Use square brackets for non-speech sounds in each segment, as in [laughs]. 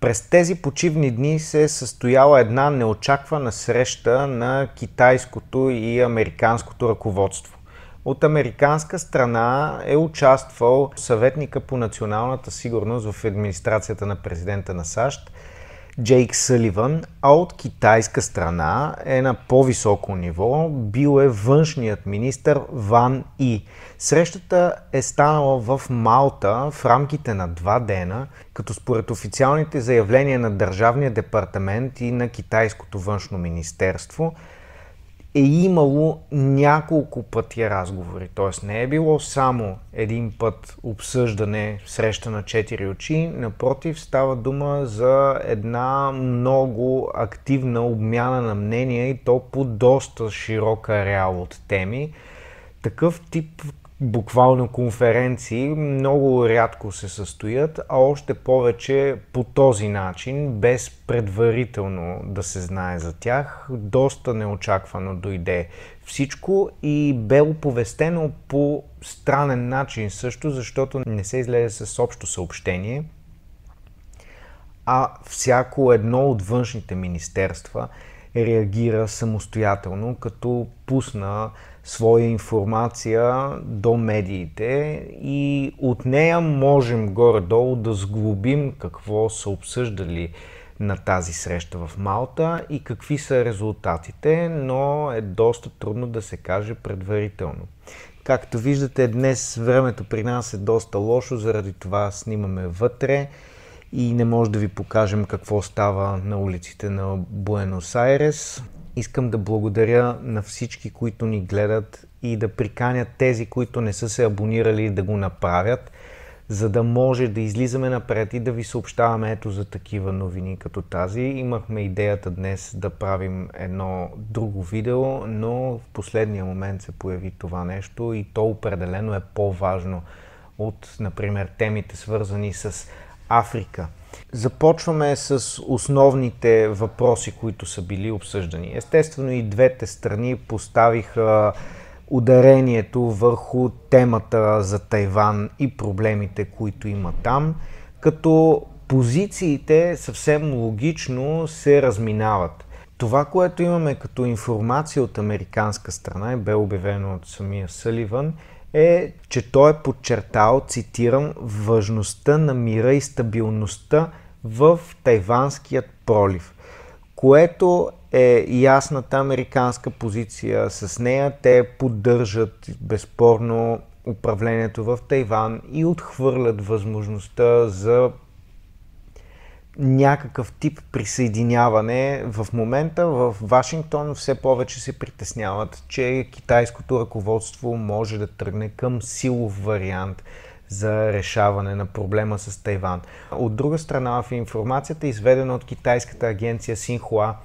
През тези почивни дни се е състояла една неочаквана среща на китайското и американското ръководство. От американска страна е участвал съветника по националната сигурност в администрацията на президента на САЩ Джейк Съливан, а от китайска страна е на по-високо ниво, бил е външният министр Ван И. Срещата е станала в Малта в рамките на два дена, като според официалните заявления на Държавния департамент и на Китайското външно министерство – е имало няколко пъти разговори. Т.е. не е било само един път обсъждане, среща на четири очи. Напротив, става дума за една много активна обмяна на мнения и то по доста широка реал от теми. Такъв тип буквално конференции много рядко се състоят, а още повече по този начин, без предварително да се знае за тях, доста неочаквано дойде всичко и бе оповестено по странен начин също, защото не се излезе с общо съобщение, а всяко едно от външните министерства – реагира самостоятелно, като пусна своя информация до медиите и от нея можем горе-долу да сглобим какво са обсъждали на тази среща в Малта и какви са резултатите, но е доста трудно да се каже предварително. Както виждате, днес времето при нас е доста лошо, заради това снимаме вътре и не може да ви покажем какво става на улиците на Буенос Айрес. Искам да благодаря на всички, които ни гледат и да приканят тези, които не са се абонирали да го направят, за да може да излизаме напред и да ви съобщаваме ето за такива новини като тази. Имахме идеята днес да правим едно друго видео, но в последния момент се появи това нещо и то определено е по-важно от, например, темите свързани с Африка. Започваме с основните въпроси, които са били обсъждани. Естествено и двете страни поставиха ударението върху темата за Тайван и проблемите, които има там, като позициите съвсем логично се разминават. Това, което имаме като информация от американска страна и бе обявено от самия Съливан, е, че той е подчертал, цитирам, важността на мира и стабилността в Тайванският пролив, което е ясната американска позиция с нея. Те поддържат безспорно управлението в Тайван и отхвърлят възможността за някакъв тип присъединяване в момента в Вашингтон все повече се притесняват, че китайското ръководство може да тръгне към силов вариант за решаване на проблема с Тайван. От друга страна, в информацията, изведена от китайската агенция Синхуа,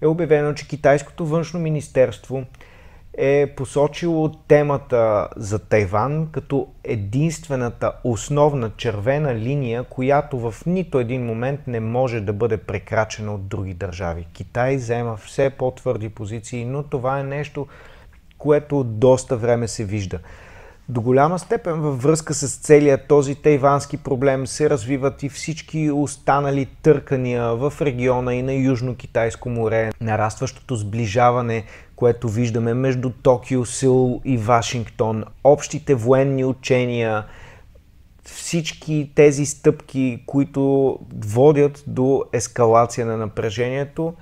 е обявено, че китайското външно министерство – е посочило темата за Тайван като единствената основна червена линия, която в нито един момент не може да бъде прекрачена от други държави. Китай взема все по-твърди позиции, но това е нещо, което доста време се вижда. До голяма степен във връзка с целият този тайвански проблем се развиват и всички останали търкания в региона и на Южно-Китайско море, нарастващото сближаване което виждаме между Токио, Сил и Вашингтон, общите военни учения, всички тези стъпки, които водят до ескалация на напрежението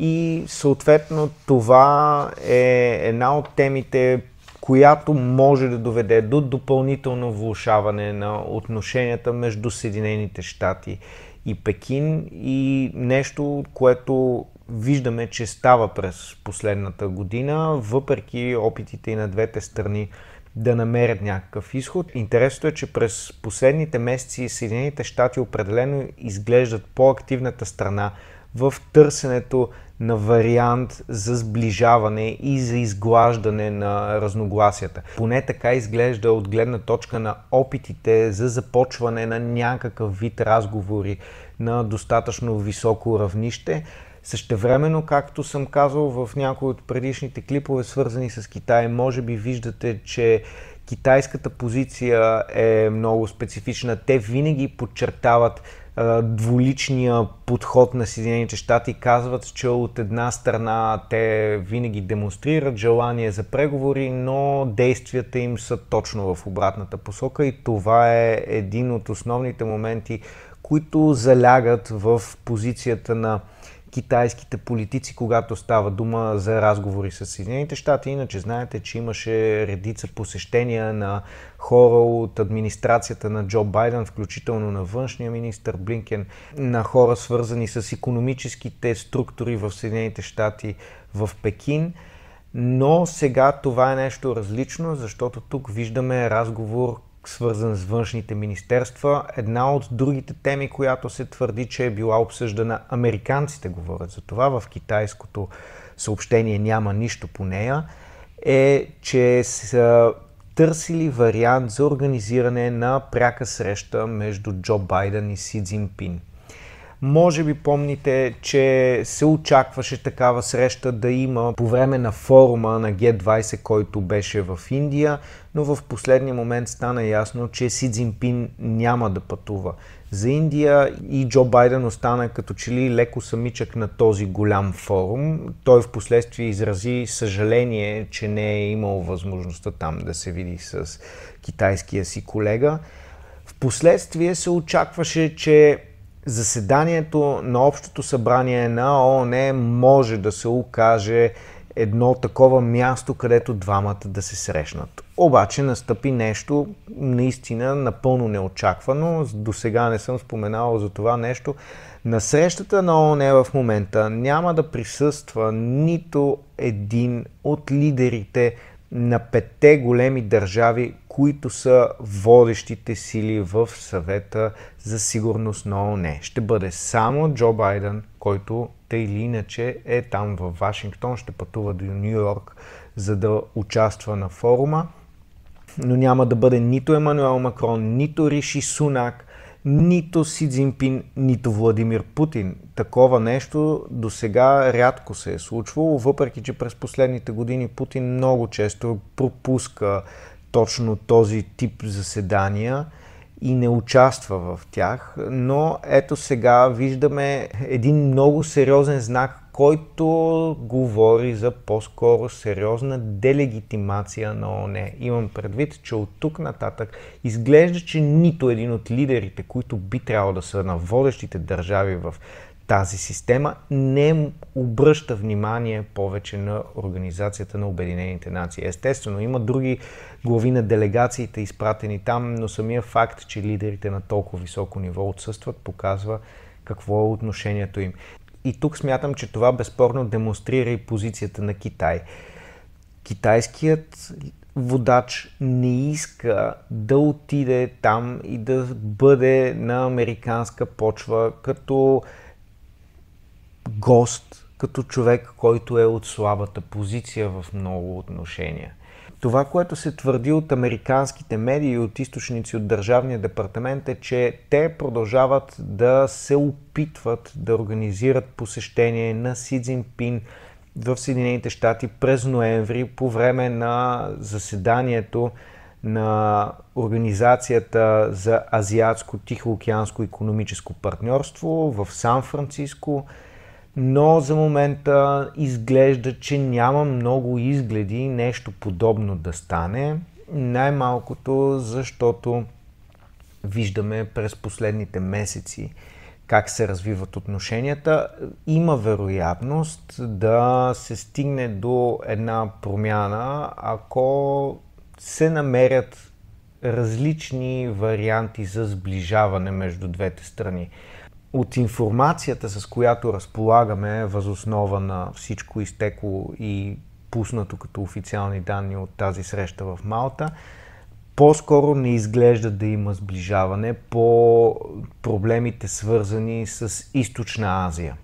и съответно това е една от темите, която може да доведе до допълнително влушаване на отношенията между Съединените щати и Пекин и нещо, което виждаме, че става през последната година, въпреки опитите и на двете страни да намерят някакъв изход. Интересното е, че през последните месеци Съединените щати определено изглеждат по-активната страна в търсенето на вариант за сближаване и за изглаждане на разногласията. Поне така изглежда от гледна точка на опитите за започване на някакъв вид разговори на достатъчно високо равнище. Същевременно, както съм казал в някои от предишните клипове, свързани с Китай, може би виждате, че китайската позиция е много специфична. Те винаги подчертават дволичния подход на Съединените щати казват, че от една страна те винаги демонстрират желание за преговори, но действията им са точно в обратната посока и това е един от основните моменти, които залягат в позицията на китайските политици, когато става дума за разговори с Съединените щати. Иначе знаете, че имаше редица посещения на хора от администрацията на Джо Байден, включително на външния министр Блинкен, на хора свързани с економическите структури в Съединените щати в Пекин. Но сега това е нещо различно, защото тук виждаме разговор, свързан с външните министерства. Една от другите теми, която се твърди, че е била обсъждана, американците говорят за това, в китайското съобщение няма нищо по нея, е, че са търсили вариант за организиране на пряка среща между Джо Байден и Си Цзинпин. Може би помните, че се очакваше такава среща да има по време на форума на G20, който беше в Индия, но в последния момент стана ясно, че Си Цзинпин няма да пътува за Индия и Джо Байден остана като че ли леко самичък на този голям форум. Той в последствие изрази съжаление, че не е имал възможността там да се види с китайския си колега. Впоследствие се очакваше, че заседанието на Общото събрание на ООН може да се окаже едно такова място, където двамата да се срещнат. Обаче настъпи нещо наистина напълно неочаквано. До сега не съм споменавал за това нещо. На срещата на ООН в момента няма да присъства нито един от лидерите на петте големи държави, които са водещите сили в съвета за сигурност на ООН. Ще бъде само Джо Байден, който тъй или иначе е там в Вашингтон, ще пътува до Нью Йорк, за да участва на форума. Но няма да бъде нито Емануел Макрон, нито Риши Сунак, нито Си Цзинпин, нито Владимир Путин. Такова нещо до сега рядко се е случвало, въпреки че през последните години Путин много често пропуска точно този тип заседания и не участва в тях, но ето сега виждаме един много сериозен знак, който говори за по-скоро сериозна делегитимация на ОНЕ. Имам предвид, че от тук нататък изглежда, че нито един от лидерите, които би трябвало да са на водещите държави в тази система не обръща внимание повече на Организацията на Обединените нации. Естествено, има други глави на делегациите изпратени там, но самия факт, че лидерите на толкова високо ниво отсъстват, показва какво е отношението им. И тук смятам, че това безспорно демонстрира и позицията на Китай. Китайският водач не иска да отиде там и да бъде на американска почва като гост, като човек, който е от слабата позиция в много отношения. Това, което се твърди от американските медии и от източници от Държавния департамент е, че те продължават да се опитват да организират посещение на Си Цзинпин в Съединените щати през ноември по време на заседанието на Организацията за азиатско-тихоокеанско економическо партньорство в Сан-Франциско но за момента изглежда, че няма много изгледи нещо подобно да стане. Най-малкото, защото виждаме през последните месеци как се развиват отношенията, има вероятност да се стигне до една промяна, ако се намерят различни варианти за сближаване между двете страни от информацията, с която разполагаме, възоснова на всичко изтекло и пуснато като официални данни от тази среща в Малта, по-скоро не изглежда да има сближаване по проблемите свързани с Източна Азия.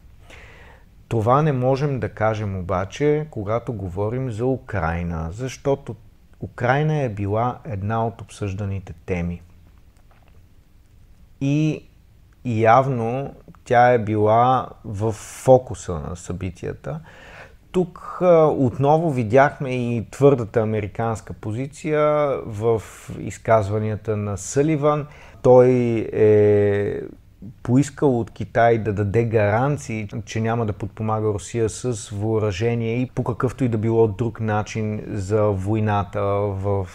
Това не можем да кажем обаче, когато говорим за Украина, защото Украина е била една от обсъжданите теми. И и явно тя е била в фокуса на събитията. Тук отново видяхме и твърдата американска позиция в изказванията на Съливан. Той е поискал от Китай да даде гаранции, че няма да подпомага Русия с въоръжение и по какъвто и да било друг начин за войната в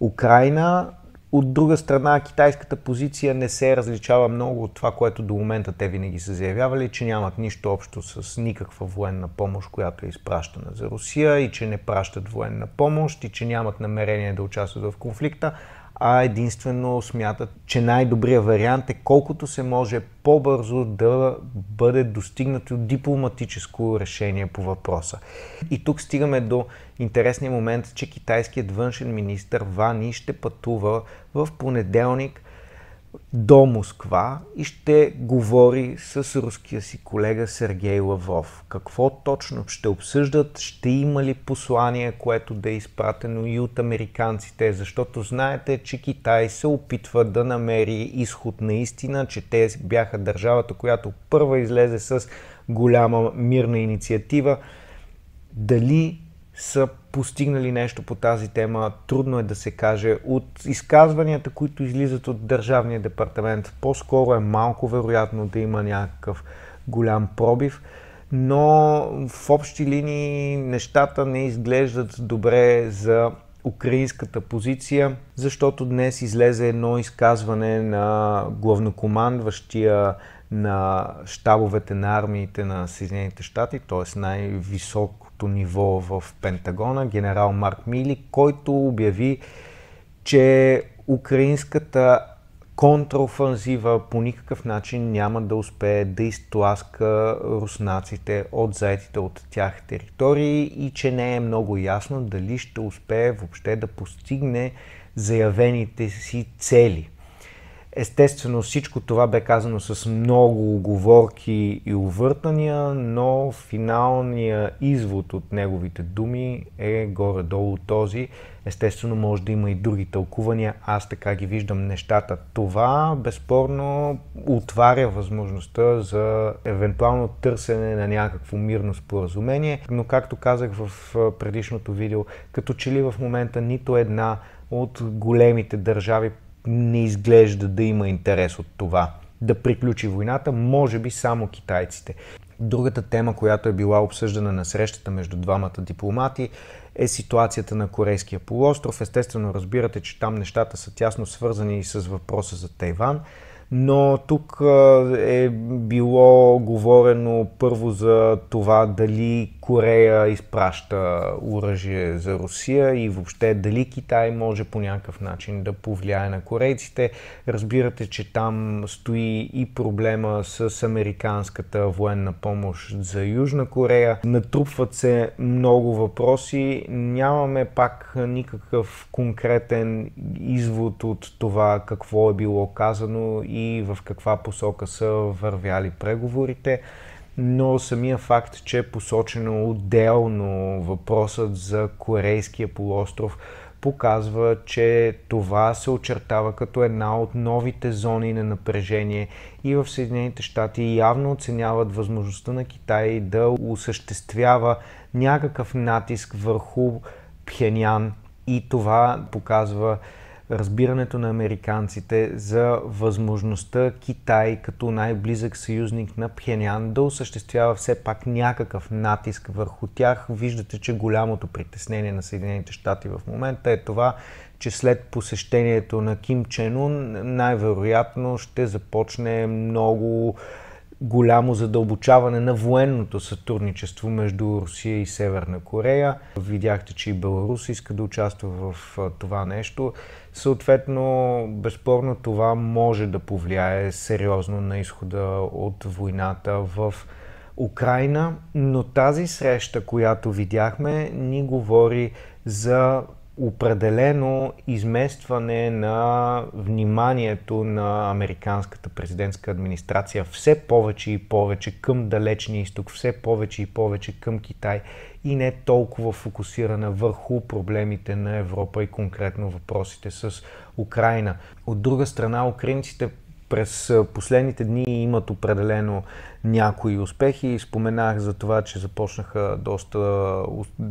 Украина. От друга страна, китайската позиция не се различава много от това, което до момента те винаги са заявявали, че нямат нищо общо с никаква военна помощ, която е изпращана за Русия и че не пращат военна помощ и че нямат намерение да участват в конфликта а единствено смятат, че най-добрият вариант е колкото се може по-бързо да бъде достигнато дипломатическо решение по въпроса. И тук стигаме до интересния момент, че китайският външен министр Вани ще пътува в понеделник до Москва и ще говори с руския си колега Сергей Лавров. Какво точно ще обсъждат? Ще има ли послание, което да е изпратено и от американците? Защото знаете, че Китай се опитва да намери изход наистина, че те бяха държавата, която първа излезе с голяма мирна инициатива. Дали са постигнали нещо по тази тема, трудно е да се каже. От изказванията, които излизат от Държавния департамент, по-скоро е малко вероятно да има някакъв голям пробив, но в общи линии нещата не изглеждат добре за украинската позиция, защото днес излезе едно изказване на главнокомандващия на щабовете на армиите на Съединените щати, т.е. най-висок най-високото ниво в Пентагона, генерал Марк Мили, който обяви, че украинската контраофанзива по никакъв начин няма да успее да изтласка руснаците от заетите от тях територии и че не е много ясно дали ще успее въобще да постигне заявените си цели – Естествено, всичко това бе казано с много оговорки и увъртания, но финалният извод от неговите думи е горе-долу този. Естествено, може да има и други тълкувания, аз така ги виждам нещата. Това безспорно отваря възможността за евентуално търсене на някакво мирно споразумение, но както казах в предишното видео, като че ли в момента нито една от големите държави не изглежда да има интерес от това. Да приключи войната, може би само китайците. Другата тема, която е била обсъждана на срещата между двамата дипломати, е ситуацията на Корейския полуостров. Естествено, разбирате, че там нещата са тясно свързани и с въпроса за Тайван но тук е било говорено първо за това дали Корея изпраща оръжие за Русия и въобще дали Китай може по някакъв начин да повлияе на корейците. Разбирате, че там стои и проблема с американската военна помощ за Южна Корея. Натрупват се много въпроси. Нямаме пак никакъв конкретен извод от това какво е било казано и и в каква посока са вървяли преговорите но самия факт, че е посочено отделно въпросът за Корейския полуостров, показва, че това се очертава като една от новите зони на напрежение и в Съединените щати явно оценяват възможността на Китай да осъществява някакъв натиск върху Пхенян и това показва разбирането на американците за възможността Китай като най-близък съюзник на Пхенян да осъществява все пак някакъв натиск върху тях. Виждате, че голямото притеснение на Съединените щати в момента е това, че след посещението на Ким Ун най-вероятно ще започне много голямо задълбочаване на военното сътрудничество между Русия и Северна Корея. Видяхте, че и Беларус иска да участва в това нещо. Съответно, безспорно това може да повлияе сериозно на изхода от войната в Украина, но тази среща, която видяхме, ни говори за определено изместване на вниманието на американската президентска администрация все повече и повече към далечния изток, все повече и повече към Китай и не толкова фокусирана върху проблемите на Европа и конкретно въпросите с Украина. От друга страна, украинците през последните дни имат определено някои успехи. Споменах за това, че започнаха доста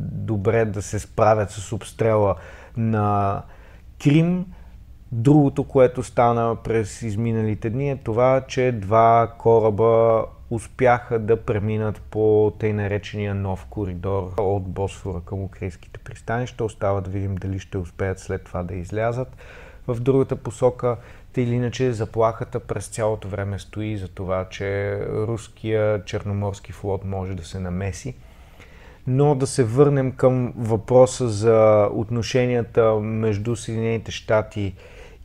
добре да се справят с обстрела на Крим. Другото, което стана през изминалите дни е това, че два кораба успяха да преминат по тъй наречения нов коридор от Босфора към украинските пристанища. Остават видим дали ще успеят след това да излязат. В другата посока, те или иначе, заплахата през цялото време стои за това, че руския черноморски флот може да се намеси. Но да се върнем към въпроса за отношенията между Съединените щати и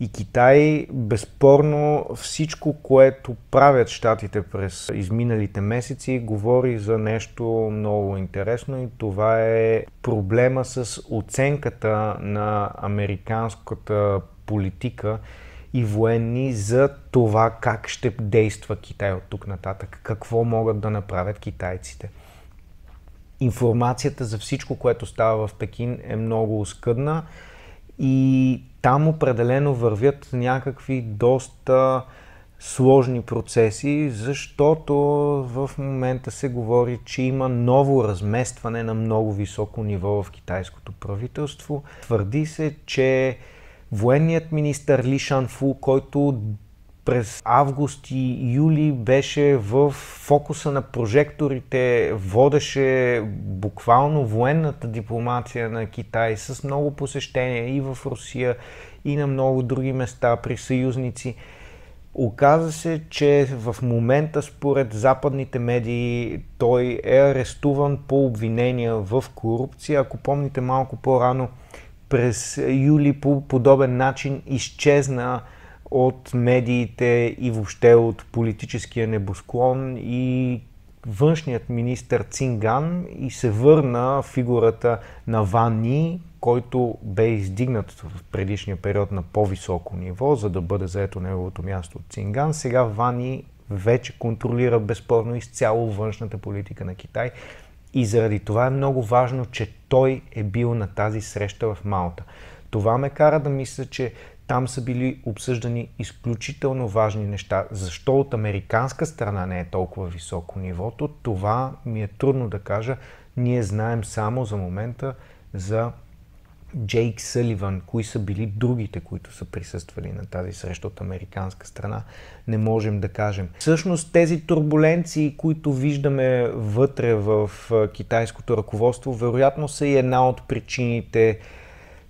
и Китай, безспорно, всичко, което правят щатите през изминалите месеци, говори за нещо много интересно и това е проблема с оценката на американската политика и военни за това как ще действа Китай от тук нататък, какво могат да направят китайците. Информацията за всичко, което става в Пекин е много оскъдна и там определено вървят някакви доста сложни процеси, защото в момента се говори, че има ново разместване на много високо ниво в китайското правителство. Твърди се, че военният министр Ли Шанфу, който през август и юли беше в фокуса на прожекторите, водеше буквално военната дипломация на Китай с много посещения и в Русия, и на много други места при съюзници. Оказа се, че в момента според западните медии той е арестуван по обвинения в корупция. Ако помните малко по-рано, през юли по подобен начин изчезна от медиите и въобще от политическия небосклон и външният министр Цинган и се върна фигурата на Вани, който бе издигнат в предишния период на по-високо ниво, за да бъде заето неговото място от Цинган. Сега Вани вече контролира безспорно изцяло външната политика на Китай и заради това е много важно, че той е бил на тази среща в Малта. Това ме кара да мисля, че там са били обсъждани изключително важни неща. Защо от американска страна не е толкова високо нивото, това ми е трудно да кажа. Ние знаем само за момента за Джейк Съливан, кои са били другите, които са присъствали на тази среща от американска страна, не можем да кажем. Всъщност тези турбуленции, които виждаме вътре в китайското ръководство, вероятно са и една от причините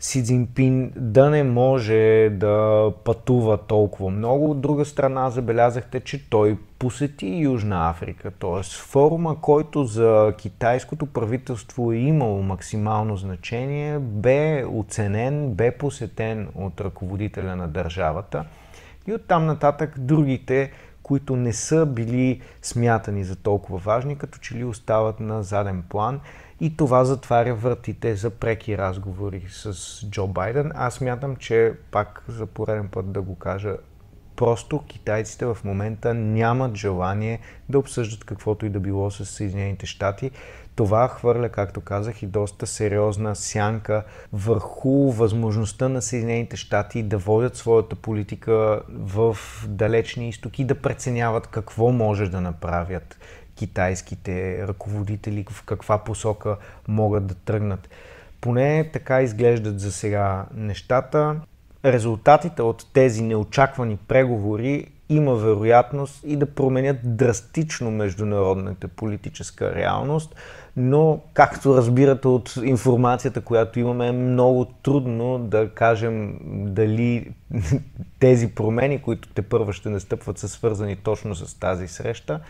си Цзинпин да не може да пътува толкова много. От друга страна забелязахте, че той посети Южна Африка, т.е. форума, който за китайското правителство е имал максимално значение, бе оценен, бе посетен от ръководителя на държавата и оттам нататък другите които не са били смятани за толкова важни, като че ли остават на заден план и това затваря вратите за преки разговори с Джо Байден. Аз мятам, че пак за пореден път да го кажа, просто китайците в момента нямат желание да обсъждат каквото и да било с Съединените щати. Това хвърля, както казах, и доста сериозна сянка върху възможността на Съединените щати да водят своята политика в далечни изтоки, да преценяват какво може да направят китайските ръководители в каква посока могат да тръгнат. Поне така изглеждат за сега нещата. Резултатите от тези неочаквани преговори има вероятност и да променят драстично международната политическа реалност, но както разбирате от информацията, която имаме, е много трудно да кажем дали [laughs] тези промени, които те първа ще настъпват, са свързани точно с тази среща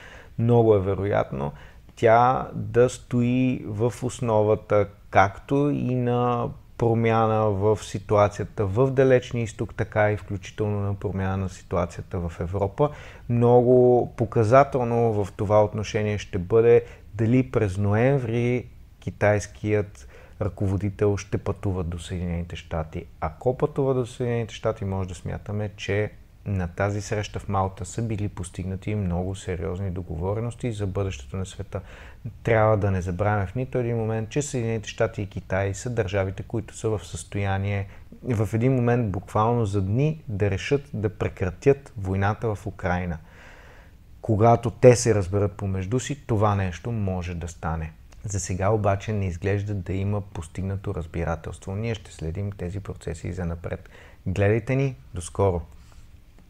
много е вероятно тя да стои в основата както и на промяна в ситуацията в Далечния изток, така и включително на промяна на ситуацията в Европа. Много показателно в това отношение ще бъде дали през ноември китайският ръководител ще пътува до Съединените щати. Ако пътува до Съединените щати, може да смятаме, че на тази среща в Малта са били постигнати много сериозни договорености за бъдещето на света. Трябва да не забравяме в нито един момент, че Съединените щати и Китай са държавите, които са в състояние в един момент, буквално за дни, да решат да прекратят войната в Украина. Когато те се разберат помежду си, това нещо може да стане. За сега обаче не изглежда да има постигнато разбирателство. Ние ще следим тези процеси и за напред. Гледайте ни, до скоро!